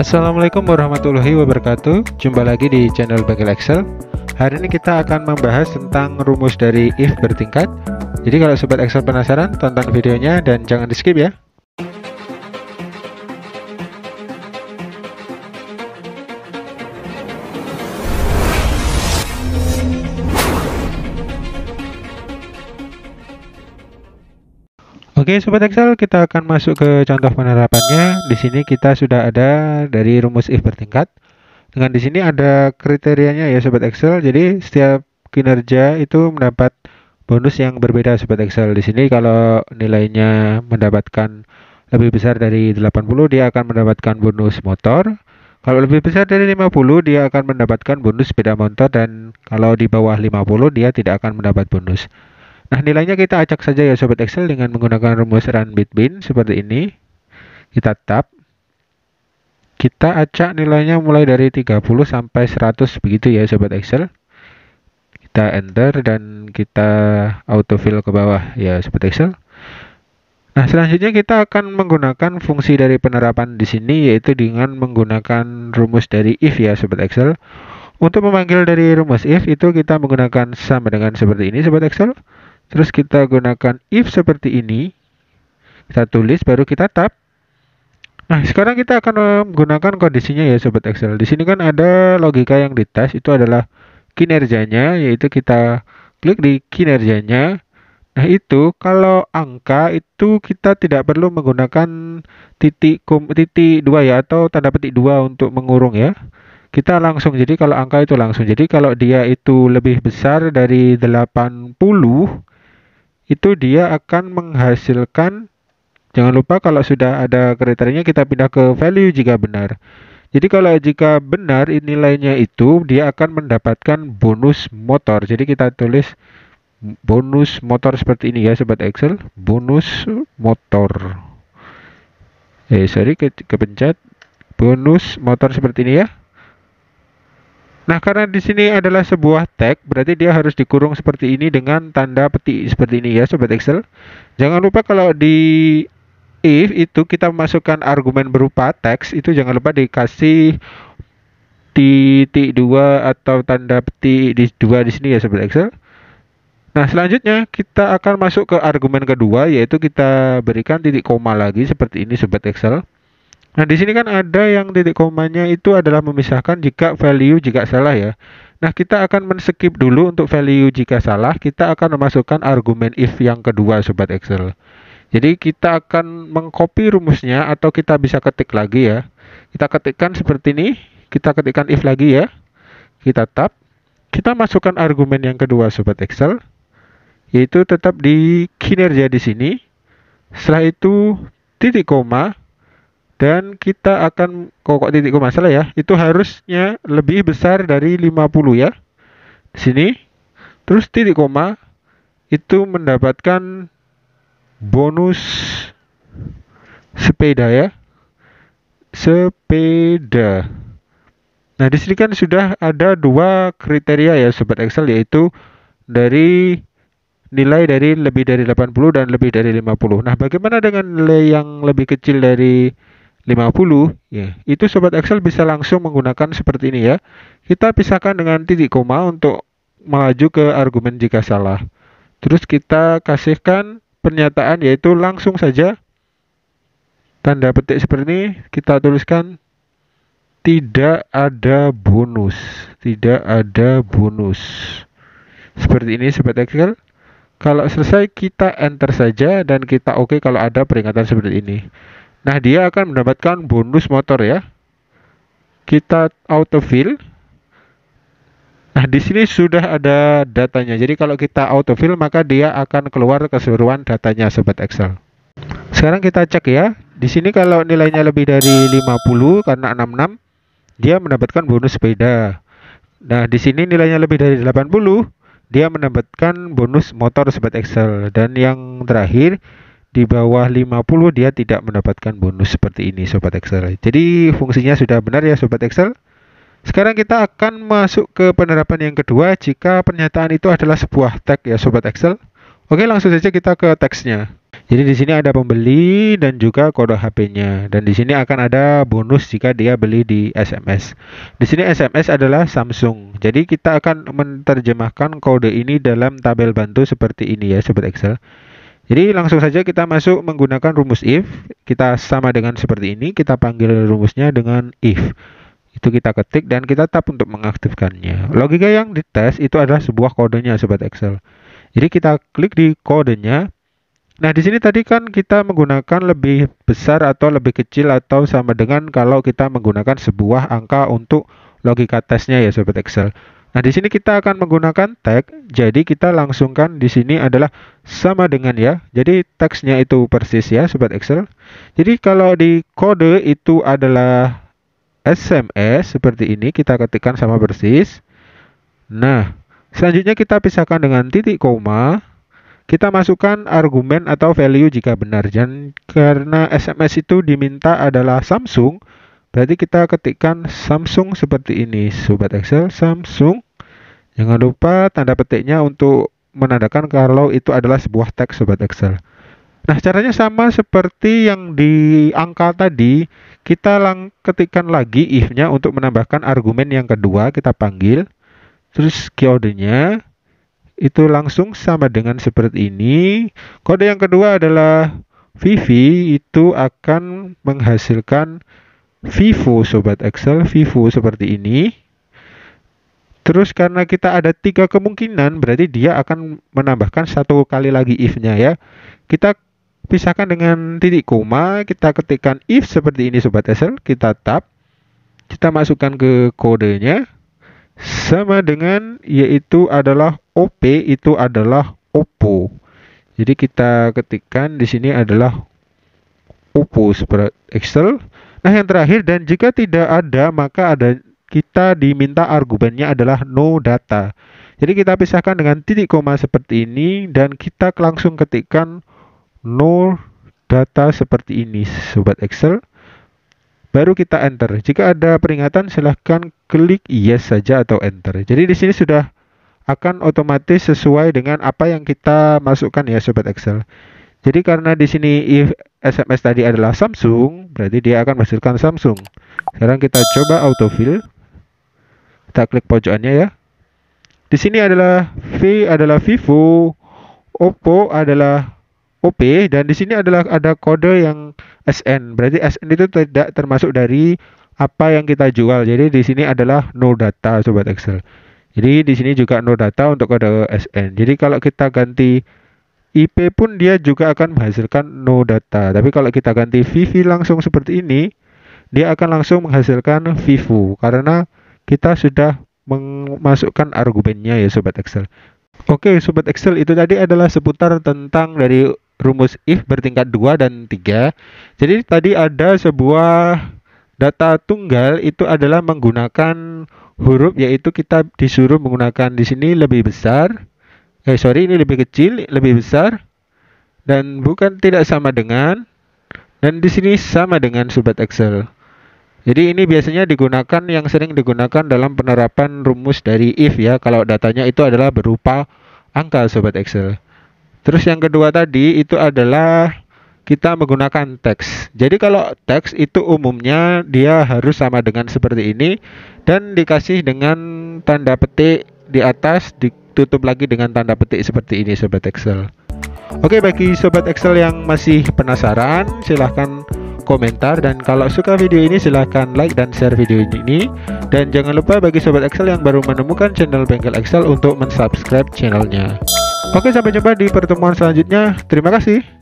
Assalamualaikum warahmatullahi wabarakatuh Jumpa lagi di channel Bagel Excel Hari ini kita akan membahas tentang rumus dari if bertingkat Jadi kalau Sobat Excel penasaran, tonton videonya dan jangan di skip ya Oke Sobat Excel, kita akan masuk ke contoh penerapannya. Di sini kita sudah ada dari rumus if bertingkat. Dengan di sini ada kriterianya ya Sobat Excel. Jadi setiap kinerja itu mendapat bonus yang berbeda Sobat Excel. Di sini kalau nilainya mendapatkan lebih besar dari 80 dia akan mendapatkan bonus motor. Kalau lebih besar dari 50 dia akan mendapatkan bonus sepeda motor dan kalau di bawah 50 dia tidak akan mendapat bonus. Nah, nilainya kita acak saja ya Sobat Excel dengan menggunakan rumus run between seperti ini. Kita tap Kita acak nilainya mulai dari 30 sampai 100 begitu ya Sobat Excel. Kita enter dan kita autofill ke bawah ya Sobat Excel. Nah, selanjutnya kita akan menggunakan fungsi dari penerapan di sini yaitu dengan menggunakan rumus dari if ya Sobat Excel. Untuk memanggil dari rumus if itu kita menggunakan sama dengan seperti ini Sobat Excel Terus kita gunakan if seperti ini. Kita tulis baru kita tap. Nah, sekarang kita akan menggunakan kondisinya ya sobat Excel. Di sini kan ada logika yang dites itu adalah kinerjanya yaitu kita klik di kinerjanya. Nah, itu kalau angka itu kita tidak perlu menggunakan titik kum, titik dua ya atau tanda petik dua untuk mengurung ya kita langsung jadi kalau angka itu langsung jadi kalau dia itu lebih besar dari 80 itu dia akan menghasilkan jangan lupa kalau sudah ada kriterianya kita pindah ke value jika benar jadi kalau jika benar nilainya itu dia akan mendapatkan bonus motor jadi kita tulis bonus motor seperti ini ya sobat Excel bonus motor eh sorry ke kepencet bonus motor seperti ini ya Nah, karena di sini adalah sebuah tag, berarti dia harus dikurung seperti ini dengan tanda peti seperti ini ya, sobat Excel. Jangan lupa kalau di if itu kita masukkan argumen berupa teks, itu jangan lupa dikasih titik dua atau tanda peti di dua di sini ya, sobat Excel. Nah, selanjutnya kita akan masuk ke argumen kedua yaitu kita berikan titik koma lagi seperti ini sobat Excel. Nah, di sini kan ada yang titik komanya itu adalah memisahkan jika value jika salah ya. Nah, kita akan men-skip dulu untuk value jika salah, kita akan memasukkan argumen if yang kedua sobat Excel. Jadi kita akan mengcopy rumusnya atau kita bisa ketik lagi ya. Kita ketikkan seperti ini, kita ketikkan if lagi ya. Kita tap. kita masukkan argumen yang kedua sobat Excel yaitu tetap di kinerja di sini. Setelah itu titik koma dan kita akan kokok titik koma salah ya itu harusnya lebih besar dari 50 ya di sini terus titik koma itu mendapatkan bonus sepeda ya sepeda nah di sini kan sudah ada dua kriteria ya sobat Excel yaitu dari nilai dari lebih dari 80 dan lebih dari 50 nah bagaimana dengan nilai yang lebih kecil dari 50 ya. Itu sobat Excel bisa langsung menggunakan seperti ini ya. Kita pisahkan dengan titik koma untuk melaju ke argumen jika salah. Terus kita kasihkan pernyataan yaitu langsung saja tanda petik seperti ini kita tuliskan tidak ada bonus, tidak ada bonus. Seperti ini sobat Excel. Kalau selesai kita enter saja dan kita oke okay kalau ada peringatan seperti ini. Nah, dia akan mendapatkan bonus motor ya. Kita autofill. Nah, di sini sudah ada datanya. Jadi kalau kita autofill maka dia akan keluar keseluruhan datanya sobat Excel. Sekarang kita cek ya. Di sini kalau nilainya lebih dari 50 karena 66 dia mendapatkan bonus sepeda. Nah, di sini nilainya lebih dari 80 dia mendapatkan bonus motor sobat Excel dan yang terakhir di bawah 50 dia tidak mendapatkan bonus seperti ini sobat Excel. Jadi fungsinya sudah benar ya sobat Excel. Sekarang kita akan masuk ke penerapan yang kedua jika pernyataan itu adalah sebuah tag ya sobat Excel. Oke, langsung saja kita ke teksnya. Jadi di sini ada pembeli dan juga kode HP-nya dan di sini akan ada bonus jika dia beli di SMS. Di sini SMS adalah Samsung. Jadi kita akan menerjemahkan kode ini dalam tabel bantu seperti ini ya sobat Excel. Jadi langsung saja kita masuk menggunakan rumus if. Kita sama dengan seperti ini, kita panggil rumusnya dengan if. Itu kita ketik dan kita tap untuk mengaktifkannya. Logika yang dites itu adalah sebuah kodenya sobat Excel. Jadi kita klik di kodenya. Nah, di sini tadi kan kita menggunakan lebih besar atau lebih kecil atau sama dengan kalau kita menggunakan sebuah angka untuk logika tesnya ya sobat Excel. Nah, di sini kita akan menggunakan tag. Jadi kita langsungkan di sini adalah sama dengan ya. Jadi teksnya itu persis ya, sobat Excel. Jadi kalau di kode itu adalah SMS seperti ini kita ketikkan sama persis. Nah, selanjutnya kita pisahkan dengan titik koma. Kita masukkan argumen atau value jika benar. Dan karena SMS itu diminta adalah Samsung, Berarti kita ketikkan Samsung seperti ini, Sobat Excel, Samsung. Jangan lupa tanda petiknya untuk menandakan kalau itu adalah sebuah teks Sobat Excel. Nah, caranya sama seperti yang di angka tadi, kita lang ketikkan lagi if-nya untuk menambahkan argumen yang kedua, kita panggil. Terus kodenya itu langsung sama dengan seperti ini. Kode yang kedua adalah Vivi itu akan menghasilkan Vivo Sobat Excel, Vivo seperti ini. Terus karena kita ada tiga kemungkinan, berarti dia akan menambahkan satu kali lagi if-nya ya. Kita pisahkan dengan titik koma, kita ketikkan if seperti ini Sobat Excel, kita tap. kita masukkan ke kodenya, sama dengan yaitu adalah OP itu adalah Oppo. Jadi kita ketikkan di sini adalah Oppo Excel Nah, yang terakhir dan jika tidak ada maka ada kita diminta argumennya adalah no data. Jadi kita pisahkan dengan titik koma seperti ini dan kita langsung ketikkan no data seperti ini sobat Excel. Baru kita enter. Jika ada peringatan silahkan klik yes saja atau enter. Jadi di sini sudah akan otomatis sesuai dengan apa yang kita masukkan ya sobat Excel. Jadi karena di sini if SMS tadi adalah Samsung, berarti dia akan menghasilkan Samsung. Sekarang kita coba autofill. Kita klik pojokannya ya. Di sini adalah V adalah Vivo, Oppo adalah OP dan di sini adalah ada kode yang SN. Berarti SN itu tidak termasuk dari apa yang kita jual. Jadi di sini adalah no data sobat Excel. Jadi di sini juga no data untuk kode SN. Jadi kalau kita ganti IP pun dia juga akan menghasilkan no data. Tapi kalau kita ganti VV langsung seperti ini, dia akan langsung menghasilkan vivo karena kita sudah memasukkan argumennya ya sobat Excel. Oke, sobat Excel itu tadi adalah seputar tentang dari rumus if bertingkat 2 dan 3. Jadi tadi ada sebuah data tunggal itu adalah menggunakan huruf yaitu kita disuruh menggunakan di sini lebih besar eh sorry ini lebih kecil lebih besar dan bukan tidak sama dengan dan di sini sama dengan sobat Excel jadi ini biasanya digunakan yang sering digunakan dalam penerapan rumus dari if ya kalau datanya itu adalah berupa angka sobat Excel terus yang kedua tadi itu adalah kita menggunakan teks. Jadi kalau teks itu umumnya dia harus sama dengan seperti ini dan dikasih dengan tanda petik di atas di tutup lagi dengan tanda petik seperti ini sobat Excel Oke bagi sobat Excel yang masih penasaran silahkan komentar dan kalau suka video ini silahkan like dan share video ini dan jangan lupa bagi sobat Excel yang baru menemukan channel Bengkel Excel untuk mensubscribe channelnya Oke sampai jumpa di pertemuan selanjutnya terima kasih